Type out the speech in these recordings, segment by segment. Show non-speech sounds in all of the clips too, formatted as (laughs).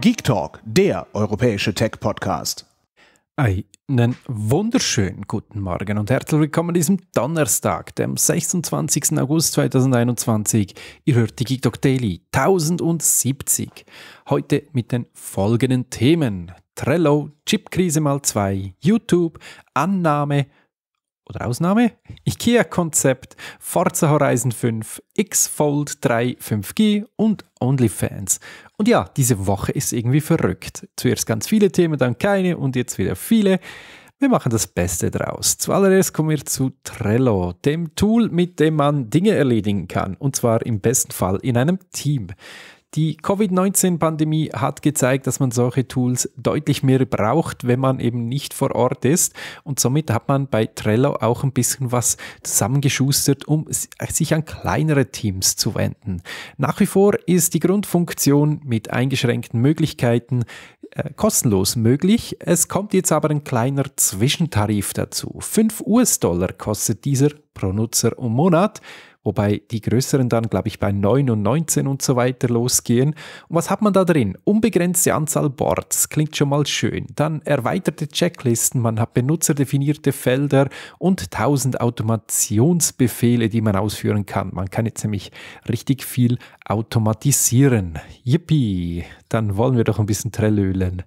Geek Talk, der europäische Tech-Podcast. Einen wunderschönen guten Morgen und herzlich willkommen an diesem Donnerstag, dem 26. August 2021. Ihr hört die Geek Talk Daily 1070. Heute mit den folgenden Themen: Trello, Chipkrise mal 2, YouTube, Annahme, oder Ausnahme? IKEA-Konzept, Forza Horizon 5, X-Fold 3 5G und OnlyFans. Und ja, diese Woche ist irgendwie verrückt. Zuerst ganz viele Themen, dann keine und jetzt wieder viele. Wir machen das Beste draus. Zuallererst kommen wir zu Trello, dem Tool, mit dem man Dinge erledigen kann. Und zwar im besten Fall in einem Team. Die Covid-19-Pandemie hat gezeigt, dass man solche Tools deutlich mehr braucht, wenn man eben nicht vor Ort ist. Und somit hat man bei Trello auch ein bisschen was zusammengeschustert, um sich an kleinere Teams zu wenden. Nach wie vor ist die Grundfunktion mit eingeschränkten Möglichkeiten äh, kostenlos möglich. Es kommt jetzt aber ein kleiner Zwischentarif dazu. 5 US-Dollar kostet dieser pro Nutzer und Monat wobei die größeren dann, glaube ich, bei 9 und 19 und so weiter losgehen. Und was hat man da drin? Unbegrenzte Anzahl Boards, klingt schon mal schön. Dann erweiterte Checklisten, man hat benutzerdefinierte Felder und 1000 Automationsbefehle, die man ausführen kann. Man kann jetzt nämlich richtig viel automatisieren. Yippie, dann wollen wir doch ein bisschen trellölen.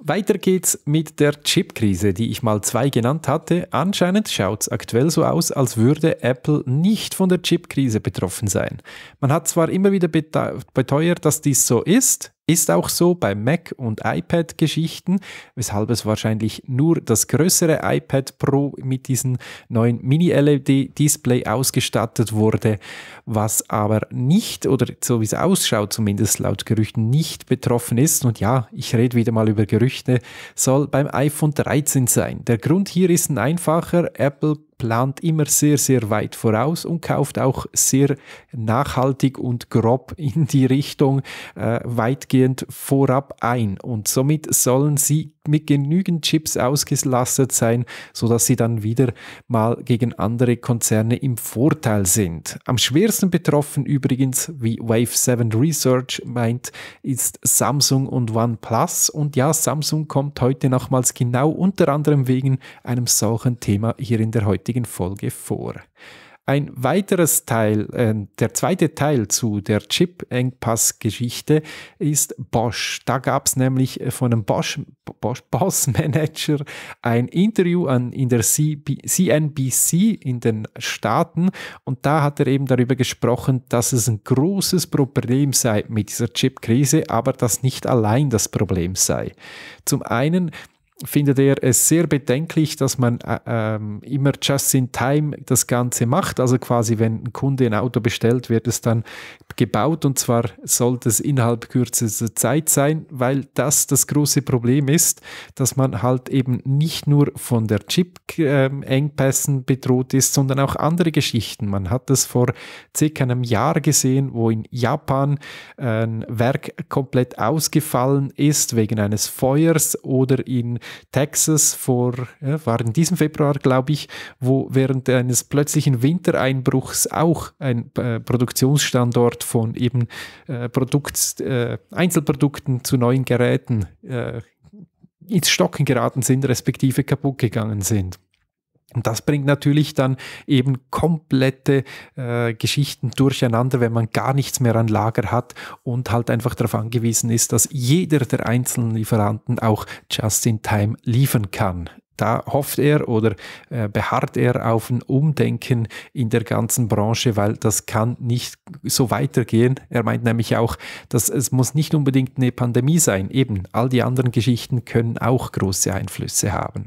Weiter geht's mit der Chipkrise, die ich mal zwei genannt hatte. Anscheinend schaut's aktuell so aus, als würde Apple nicht von der Chipkrise betroffen sein. Man hat zwar immer wieder beteuert, dass dies so ist, ist auch so bei Mac- und iPad-Geschichten, weshalb es wahrscheinlich nur das größere iPad Pro mit diesem neuen Mini-LED-Display ausgestattet wurde, was aber nicht, oder so wie es ausschaut, zumindest laut Gerüchten, nicht betroffen ist. Und ja, ich rede wieder mal über Gerüchte, soll beim iPhone 13 sein. Der Grund hier ist ein einfacher. Apple plant immer sehr, sehr weit voraus und kauft auch sehr nachhaltig und grob in die Richtung äh, weitgehend vorab ein. Und somit sollen sie mit genügend Chips ausgelastet sein, sodass sie dann wieder mal gegen andere Konzerne im Vorteil sind. Am schwersten betroffen übrigens, wie Wave 7 Research meint, ist Samsung und OnePlus. Und ja, Samsung kommt heute nochmals genau unter anderem wegen einem solchen Thema hier in der heutigen Folge vor. Ein weiteres Teil, äh, der zweite Teil zu der Chip-Engpass-Geschichte ist Bosch. Da gab es nämlich von einem Bosch, (laughs) Boss-Manager ein Interview an, in der CB, CNBC in den Staaten und da hat er eben darüber gesprochen, dass es ein großes Problem sei mit dieser Chip-Krise, aber dass nicht allein das Problem sei. Zum einen findet er es sehr bedenklich, dass man äh, ähm, immer just in time das Ganze macht. Also quasi, wenn ein Kunde ein Auto bestellt, wird es dann gebaut und zwar sollte es innerhalb kürzester Zeit sein, weil das das große Problem ist, dass man halt eben nicht nur von der Chip-Engpässen ähm, bedroht ist, sondern auch andere Geschichten. Man hat das vor circa einem Jahr gesehen, wo in Japan ein Werk komplett ausgefallen ist wegen eines Feuers oder in Texas vor, ja, war in diesem Februar, glaube ich, wo während eines plötzlichen Wintereinbruchs auch ein äh, Produktionsstandort von eben äh, Produkt, äh, Einzelprodukten zu neuen Geräten äh, ins Stocken geraten sind, respektive kaputt gegangen sind. Und das bringt natürlich dann eben komplette äh, Geschichten durcheinander, wenn man gar nichts mehr an Lager hat und halt einfach darauf angewiesen ist, dass jeder der einzelnen Lieferanten auch just in time liefern kann. Da hofft er oder äh, beharrt er auf ein Umdenken in der ganzen Branche, weil das kann nicht so weitergehen. Er meint nämlich auch, dass es muss nicht unbedingt eine Pandemie sein. Eben, all die anderen Geschichten können auch große Einflüsse haben.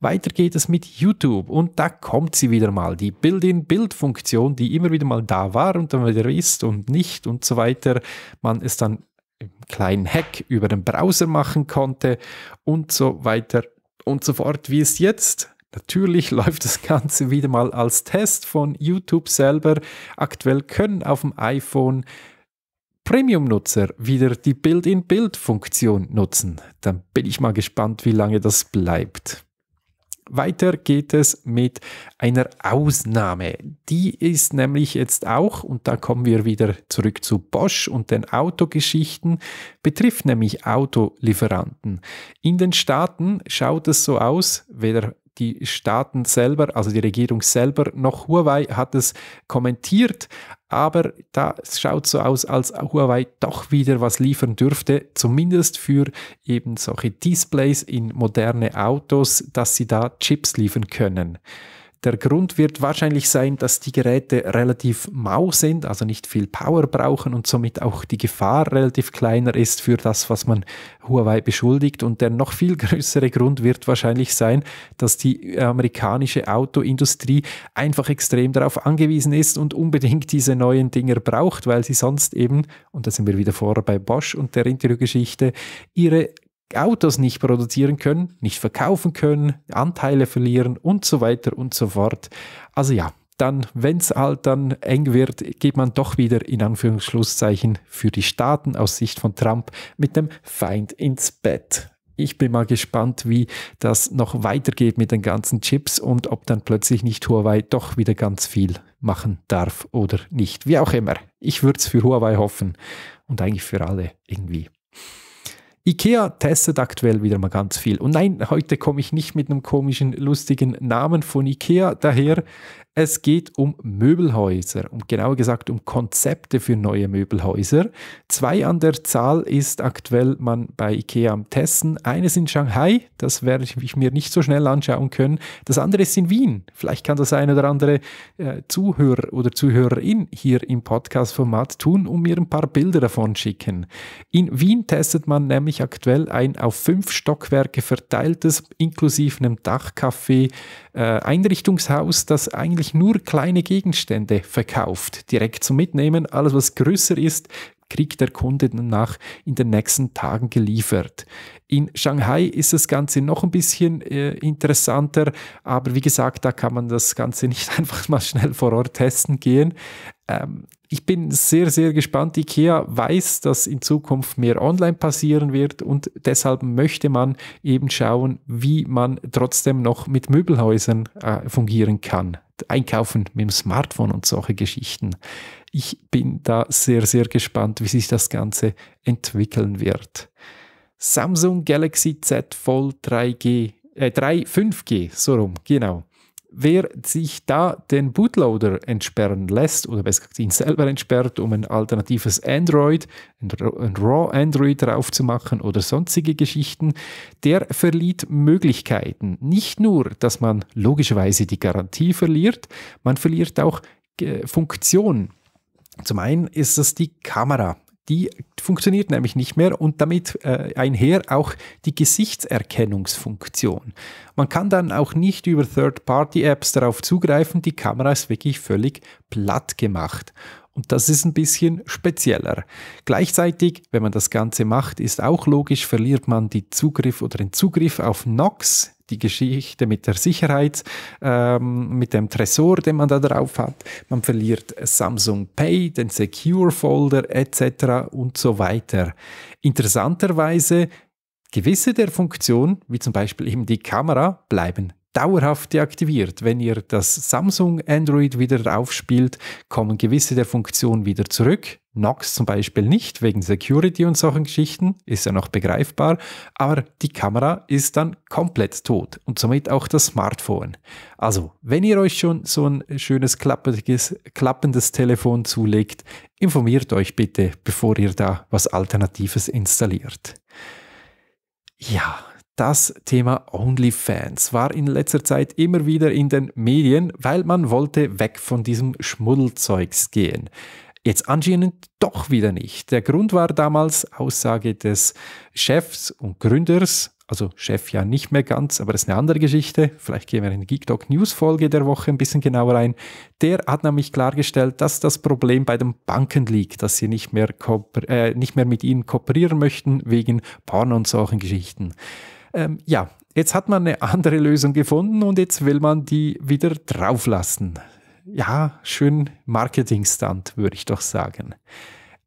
Weiter geht es mit YouTube und da kommt sie wieder mal, die build in build funktion die immer wieder mal da war und dann wieder ist und nicht und so weiter. Man es dann im kleinen Hack über den Browser machen konnte und so weiter und so fort, wie es jetzt Natürlich (laughs) läuft das Ganze wieder mal als Test von YouTube selber. Aktuell können auf dem iPhone Premium-Nutzer wieder die build in build funktion nutzen. Dann bin ich mal gespannt, wie lange das bleibt. Weiter geht es mit einer Ausnahme. Die ist nämlich jetzt auch, und da kommen wir wieder zurück zu Bosch und den Autogeschichten, betrifft nämlich Autolieferanten. In den Staaten schaut es so aus, weder die Staaten selber, also die Regierung selber, noch Huawei hat es kommentiert, aber da schaut so aus, als Huawei doch wieder was liefern dürfte, zumindest für eben solche Displays in moderne Autos, dass sie da Chips liefern können. Der Grund wird wahrscheinlich sein, dass die Geräte relativ mau sind, also nicht viel Power brauchen und somit auch die Gefahr relativ kleiner ist für das, was man Huawei beschuldigt. Und der noch viel (laughs) größere Grund wird wahrscheinlich sein, dass die äh, amerikanische Autoindustrie einfach extrem darauf angewiesen ist und unbedingt diese neuen Dinger braucht, weil sie sonst eben, und da sind wir wieder vor bei Bosch und der Interviewgeschichte, ihre Autos nicht produzieren können, nicht verkaufen können, Anteile verlieren und so weiter und so fort. Also ja, dann, wenn es halt dann eng wird, geht man doch wieder in Anführungsschlusszeichen für die Staaten aus Sicht von Trump mit dem Feind ins Bett. Ich bin mal gespannt, wie das noch weitergeht mit den ganzen Chips und ob dann plötzlich nicht Huawei doch wieder ganz viel machen darf oder nicht. Wie auch immer. Ich würde es für Huawei hoffen und eigentlich für alle irgendwie. IKEA testet aktuell wieder mal ganz viel. Und nein, heute komme ich nicht mit einem komischen, lustigen Namen von IKEA daher. Es geht um Möbelhäuser, und genauer gesagt um Konzepte für neue Möbelhäuser. Zwei an der Zahl ist aktuell man bei IKEA am Testen. Eines in Shanghai, das werde ich mir nicht so schnell anschauen können. Das andere ist in Wien. Vielleicht kann das ein oder andere äh, Zuhörer oder Zuhörerin hier im Podcast-Format tun und mir ein paar Bilder davon schicken. In Wien testet man nämlich nämlich aktuell ein auf fünf Stockwerke verteiltes, inklusive einem Dachcafé, äh, Einrichtungshaus, das eigentlich nur kleine Gegenstände verkauft, direkt zum Mitnehmen. Alles, was größer ist, kriegt der Kunde danach in den nächsten Tagen geliefert. In Shanghai ist das Ganze noch ein bisschen äh, interessanter, aber wie gesagt, da kann man das Ganze (laughs) nicht einfach mal schnell vor Ort testen gehen. Ähm, ich bin sehr, sehr gespannt. IKEA weiß, dass in Zukunft mehr online passieren wird und deshalb möchte man eben schauen, wie man trotzdem noch mit Möbelhäusern äh, fungieren kann. Einkaufen mit dem Smartphone und solche Geschichten. Ich bin da sehr, sehr gespannt, wie sich das Ganze entwickeln wird. Samsung Galaxy Z Fold 3G, äh 3, 5G, so rum, genau wer sich da den Bootloader entsperren lässt oder besser gesagt ihn selber entsperrt, um ein alternatives Android, ein RAW Android drauf zu machen oder sonstige Geschichten, der verliert Möglichkeiten. Nicht nur, dass man logischerweise die Garantie verliert, man verliert auch Funktion. Zum einen ist es die Kamera die funktioniert nämlich nicht mehr und damit äh, einher auch die Gesichtserkennungsfunktion. Man kann dann auch nicht über Third-Party-Apps darauf zugreifen, die Kamera ist wirklich völlig platt gemacht. Und das ist ein bisschen spezieller. Gleichzeitig, wenn man das Ganze macht, ist auch logisch, verliert man die Zugriff oder den Zugriff auf Nox, die Geschichte mit der Sicherheit, ähm, mit dem Tresor, den man da drauf hat. Man verliert Samsung Pay, den Secure Folder etc. und so weiter. Interessanterweise, gewisse der Funktionen, wie zum Beispiel eben die Kamera, bleiben dauerhaft deaktiviert. Wenn ihr das Samsung Android wieder aufspielt, kommen gewisse der Funktionen wieder zurück. Nox zum Beispiel nicht, wegen Security und solchen Geschichten, ist ja noch begreifbar, aber die Kamera ist dann komplett tot und somit auch das Smartphone. Also, wenn ihr euch schon so ein schönes klappendes, klappendes Telefon zulegt, informiert euch bitte, bevor ihr da was Alternatives installiert. Ja, das Thema OnlyFans war in letzter Zeit immer wieder in den Medien, weil man wollte weg von diesem Schmuddelzeugs gehen. Jetzt anscheinend doch wieder nicht. Der Grund war damals Aussage des Chefs und Gründers, also Chef ja nicht mehr ganz, aber das ist eine andere Geschichte. Vielleicht gehen wir in die GeekDoc News Folge der Woche ein bisschen genauer ein. Der hat nämlich klargestellt, dass das Problem bei den Banken liegt, dass sie nicht mehr, äh, nicht mehr mit ihnen kooperieren möchten wegen Porn und solchen Geschichten. Ähm, ja, jetzt hat man eine andere Lösung gefunden und jetzt will man die wieder drauflassen. Ja, schön Marketing-Stunt, würde ich doch sagen.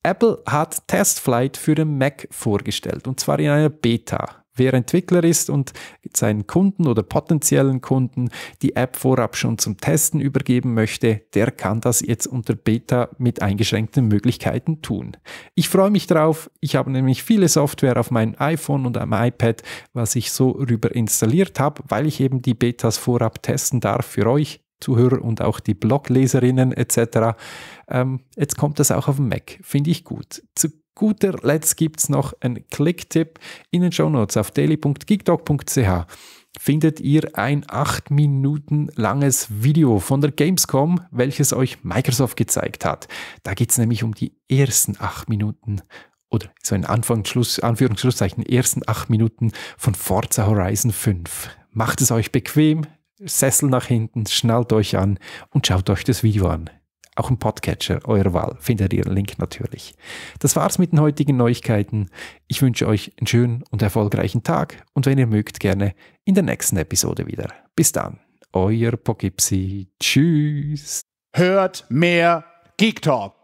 Apple hat Testflight für den Mac vorgestellt und zwar in einer Beta wer Entwickler ist und seinen Kunden oder potenziellen Kunden die App vorab schon zum Testen übergeben möchte, der kann das jetzt unter Beta mit eingeschränkten Möglichkeiten tun. Ich freue mich drauf. Ich habe nämlich viele Software auf meinem iPhone und am iPad, was ich so rüber installiert habe, weil ich eben die Betas vorab testen darf für euch. Zuhörer und auch die Blogleserinnen etc. Ähm, jetzt kommt das auch auf dem Mac, finde ich gut. Zu guter Letzt gibt es noch einen Klicktipp in den Shownotes auf daily.geekdog.ch findet ihr ein 8 Minuten langes Video von der Gamescom, welches euch Microsoft gezeigt hat. Da geht es nämlich um die ersten 8 Minuten oder so in Anfang, Schluss, Anführungsschlusszeichen, ersten 8 Minuten von Forza Horizon 5. Macht es euch bequem, Sessel nach hinten, schnallt euch an und schaut euch das Video an auch ein Podcatcher eurer Wahl findet ihr den Link natürlich. Das war's mit den heutigen Neuigkeiten. Ich wünsche euch einen schönen und erfolgreichen Tag und wenn ihr mögt, gerne in der nächsten Episode wieder. Bis dann, euer Pogipsi. Tschüss. Hört mehr Geek Talk.